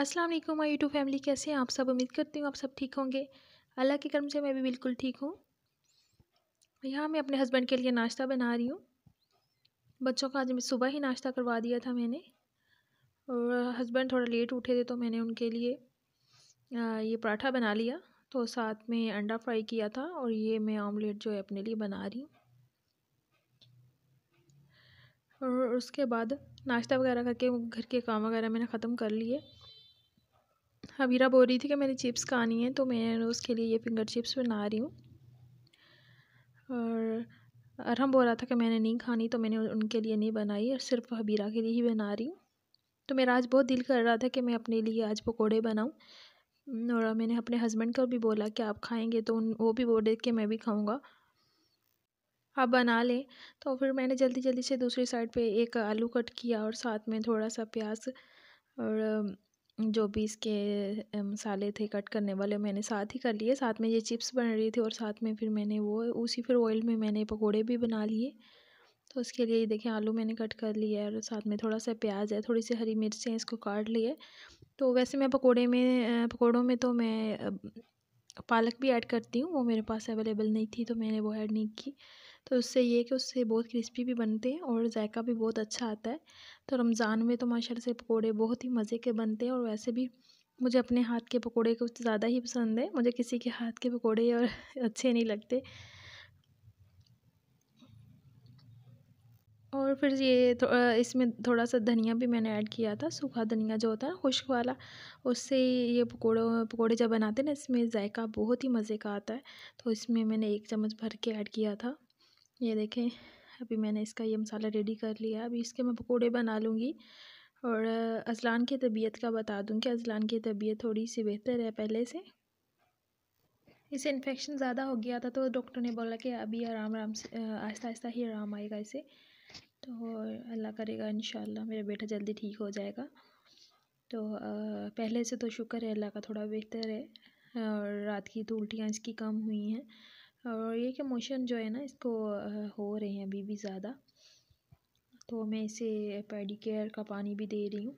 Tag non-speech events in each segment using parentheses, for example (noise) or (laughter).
अस्सलाम वालेकुम my YouTube family कैसे हैं आप सब उम्मीद करती हूँ आप सब ठीक होंगे अल्लाह के कर्म से मैं भी बिल्कुल ठीक हूँ यहाँ मैं अपने हस्बैंड के लिए नाश्ता बना रही हूँ बच्चों का आज मैं सुबह ही नाश्ता करवा दिया था मैंने और हस्बैंड थोड़ा लेट उठे थे तो मैंने उनके लिए ये पराठा बना लिया तो साथ में अंडा फ्राई किया था और ये मैं ऑमलेट जो है अपने लिए बना रही हूँ और उसके बाद नाश्ता वगैरह करके घर के काम वगैरह मैंने ख़त्म कर लिए हवीरा बोल रही थी कि मैंने चिप्स खानी है तो मैं उसके लिए ये फिंगर चिप्स बना रही हूँ और अरहम बोल रहा था कि मैंने नहीं खानी तो मैंने उनके लिए नहीं बनाई और सिर्फ हबीरा के लिए ही बना रही हूँ तो मेरा आज बहुत दिल कर रहा था कि मैं अपने लिए आज पकोड़े बनाऊँ और मैंने अपने हस्बैंड को भी बोला कि आप खाएंगे तो उन वो भी बोले कि मैं भी खाऊंगा आप बना लें तो फिर मैंने जल्दी जल्दी से दूसरी साइड पे एक आलू कट किया और साथ में थोड़ा सा प्याज और जो भी इसके मसाले थे कट करने वाले मैंने साथ ही कर लिए साथ में ये चिप्स बन रही थी और साथ में फिर मैंने वो उसी फिर ऑयल में मैंने पकोड़े भी बना लिए तो उसके लिए ये देखें आलू मैंने कट कर लिया है और साथ में थोड़ा सा प्याज है थोड़ी सी हरी मिर्च है इसको काट लिए तो वैसे मैं पकौड़े में पकौड़ों में तो मैं पालक भी ऐड करती हूँ वो मेरे पास अवेलेबल नहीं थी तो मैंने वो ऐड नहीं की तो उससे ये कि उससे बहुत क्रिस्पी भी बनते हैं और जायका भी बहुत अच्छा आता है तो रमज़ान में तो माशा से पकौड़े बहुत ही मज़े के बनते हैं और वैसे भी मुझे अपने हाथ के पकौड़े कुछ ज़्यादा ही पसंद है मुझे किसी के हाथ के पकौड़े और (laughs) अच्छे नहीं लगते और फिर ये थो, इसमें थोड़ा सा धनिया भी मैंने ऐड किया था सूखा धनिया जो होता है ना खुश्क वाला उससे ये पकौड़े पकौड़े जब बनाते हैं ना इसमें जायका बहुत ही मज़े का आता है तो इसमें मैंने एक चम्मच भर के ऐड किया था ये देखें अभी मैंने इसका ये मसाला रेडी कर लिया अभी इसके मैं पकोड़े बना लूँगी और अजलान की तबीयत का बता दूँ कि अजलान की तबीयत थोड़ी सी बेहतर है पहले से इसे इन्फेक्शन ज़्यादा हो गया था तो डॉक्टर ने बोला कि अभी आराम आराम से आहिस्ता आहिस्ता ही आराम आएगा इसे तो अल्लाह करेगा इन मेरा बेटा जल्दी ठीक हो जाएगा तो पहले से तो शुक्र है अल्लाह का थोड़ा बेहतर है और रात की तो उल्टियाँ इसकी कम हुई हैं और ये कि मोशन जो है ना इसको हो रहे हैं अभी भी ज़्यादा तो मैं इसे पेडी केयर का पानी भी दे रही हूँ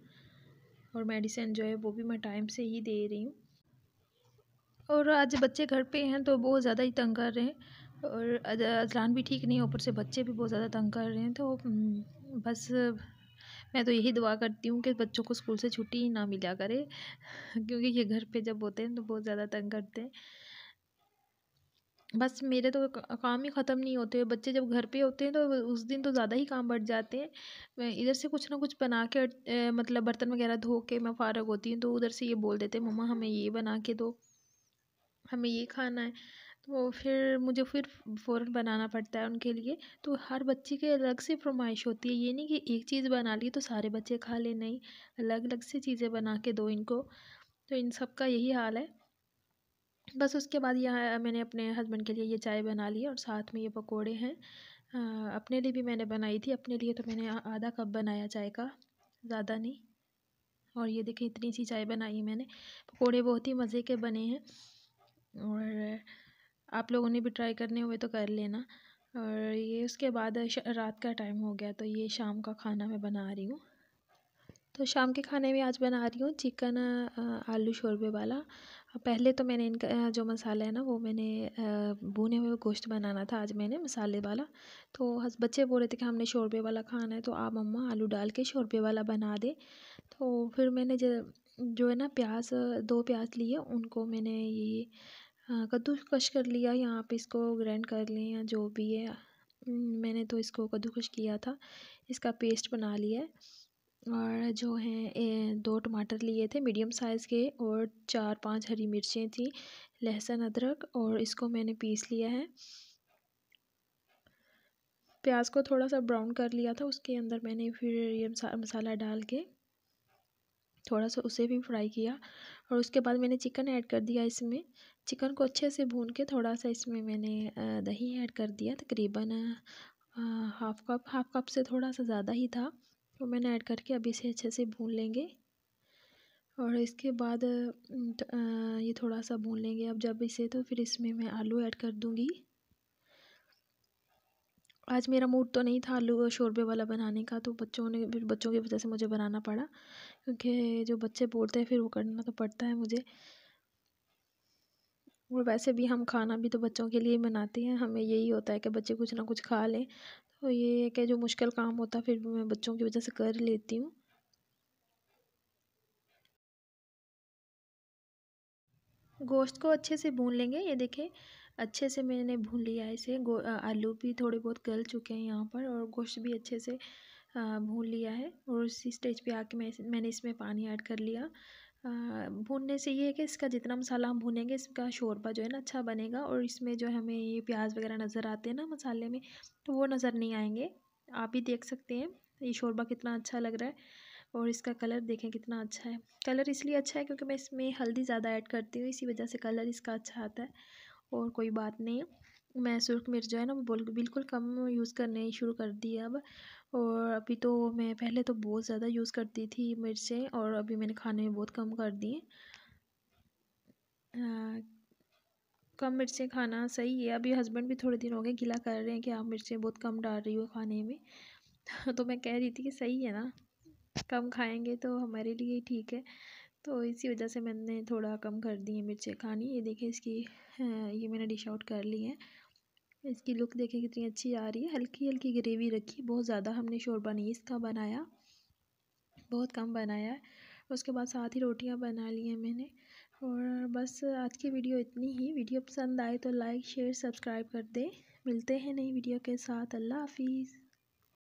और मेडिसिन जो है वो भी मैं टाइम से ही दे रही हूँ और आज बच्चे घर पे हैं तो बहुत ज़्यादा ही तंग कर रहे हैं और अजलान भी ठीक नहीं ऊपर से बच्चे भी बहुत ज़्यादा तंग कर रहे हैं तो बस मैं तो यही दुआ करती हूँ कि बच्चों को स्कूल से छुट्टी ही ना मिला करे (laughs) क्योंकि ये घर पे जब होते हैं तो बहुत ज़्यादा तंग करते हैं बस मेरे तो काम ही ख़त्म नहीं होते बच्चे जब घर पे होते हैं तो उस दिन तो ज़्यादा ही काम बढ़ जाते हैं इधर से कुछ ना कुछ बना के मतलब बर्तन वगैरह धो के मैं फ़ारग होती हूँ तो उधर से ये बोल देते हैं मम्मा हमें ये बना के दो हमें ये खाना है तो फिर मुझे फिर फ़ौर बनाना पड़ता है उनके लिए तो हर बच्चे के अलग से फरमाइश होती है ये नहीं कि एक चीज़ बना ली तो सारे बच्चे खा ले नहीं अलग अलग से चीज़ें बना के दो इनको तो इन सब का यही हाल है बस उसके बाद यहाँ मैंने अपने हस्बैंड के लिए ये चाय बना ली और साथ में ये पकोड़े हैं आ, अपने लिए भी मैंने बनाई थी अपने लिए तो मैंने आधा कप बनाया चाय का ज़्यादा नहीं और ये देखें इतनी सी चाय बनाई मैंने पकोड़े बहुत ही मज़े के बने हैं और आप लोगों ने भी ट्राई करने हुए तो कर लेना और ये उसके बाद रात का टाइम हो गया तो ये शाम का खाना मैं बना रही हूँ तो शाम के खाने में आज बना रही हूँ चिकन आलू शोरबे वाला पहले तो मैंने इनका जो मसाला है ना वो मैंने भुने हुए गोश्त बनाना था आज मैंने मसाले वाला तो बच्चे बोल रहे थे कि हमने शोरबे वाला खाना है तो आप मम्मा आलू डाल के शोरबे वाला बना दे तो फिर मैंने जो है ना प्याज दो प्याज लिए उनको मैंने ये कद्दूकश कर लिया यहाँ आप इसको ग्राइंड कर लें या जो भी है मैंने तो इसको कद्दूकश किया था इसका पेस्ट बना लिया है और जो हैं ए दो टमाटर लिए थे मीडियम साइज़ के और चार पांच हरी मिर्चें थी लहसुन अदरक और इसको मैंने पीस लिया है प्याज को थोड़ा सा ब्राउन कर लिया था उसके अंदर मैंने फिर ये मसाला डाल के थोड़ा सा उसे भी फ्राई किया और उसके बाद मैंने चिकन ऐड कर दिया इसमें चिकन को अच्छे से भून के थोड़ा सा इसमें मैंने दही ऐड कर दिया तकरीबन हाफ़ कप हाफ़ कप से थोड़ा सा ज़्यादा ही था तो मैंने ऐड करके अभी इसे अच्छे से भून लेंगे और इसके बाद ये थोड़ा सा भून लेंगे अब जब इसे तो फिर इसमें मैं आलू ऐड कर दूँगी आज मेरा मूड तो नहीं था आलू शोरबे वाला बनाने का तो बच्चों ने फिर बच्चों की वजह से मुझे बनाना पड़ा क्योंकि जो बच्चे बोलते हैं फिर वो करना तो पड़ता है मुझे और वैसे भी हम खाना भी तो बच्चों के लिए बनाते हैं हमें यही होता है कि बच्चे कुछ ना कुछ खा लें और तो ये है कि जो मुश्किल काम होता है फिर भी मैं बच्चों की वजह से कर लेती हूँ गोश्त को अच्छे से भून लेंगे ये देखें अच्छे से मैंने भून लिया है इसे आलू भी थोड़े बहुत गल चुके हैं यहाँ पर और गोश्त भी अच्छे से भून लिया है और उसी स्टेज पे आके मैं मैंने इसमें पानी ऐड कर लिया भूनने से ये है कि इसका जितना मसाला हम भूनेंगे इसका शोरबा जो है ना अच्छा बनेगा और इसमें जो हमें ये प्याज वगैरह नज़र आते हैं ना मसाले में तो वो नज़र नहीं आएंगे आप ही देख सकते हैं ये शोरबा कितना अच्छा लग रहा है और इसका कलर देखें कितना अच्छा है कलर इसलिए अच्छा है क्योंकि मैं इसमें हल्दी ज़्यादा ऐड करती हूँ इसी वजह से कलर इसका अच्छा आता है और कोई बात नहीं मैं सुर्ख मिर्च जो है ना बोल बिल्कुल कम यूज़ करने शुरू कर दी है अब और अभी तो मैं पहले तो बहुत ज़्यादा यूज़ करती थी मिर्चें और अभी मैंने खाने में बहुत कम कर दी हैं हाँ, कम मिर्चें खाना सही है अभी हस्बैंड भी थोड़े दिन हो गए गिला कर रहे हैं कि आप मिर्चें बहुत कम डाल रही हो खाने में (laughs) तो मैं कह रही थी कि सही है ना कम खाएंगे तो हमारे लिए ठीक है तो इसी वजह से मैंने थोड़ा कम कर दी है मिर्चें खानी ये देखिए इसकी हाँ, ये मैंने डिश आउट कर ली है इसकी लुक देखें कितनी अच्छी आ रही है हल्की हल्की ग्रेवी रखी बहुत ज़्यादा हमने शोरबा नहीं इसका बनाया बहुत कम बनाया है उसके बाद साथ ही रोटियां बना ली हैं मैंने और बस आज की वीडियो इतनी ही वीडियो पसंद आए तो लाइक शेयर सब्सक्राइब कर दें मिलते हैं नई वीडियो के साथ अल्लाह हाफिज़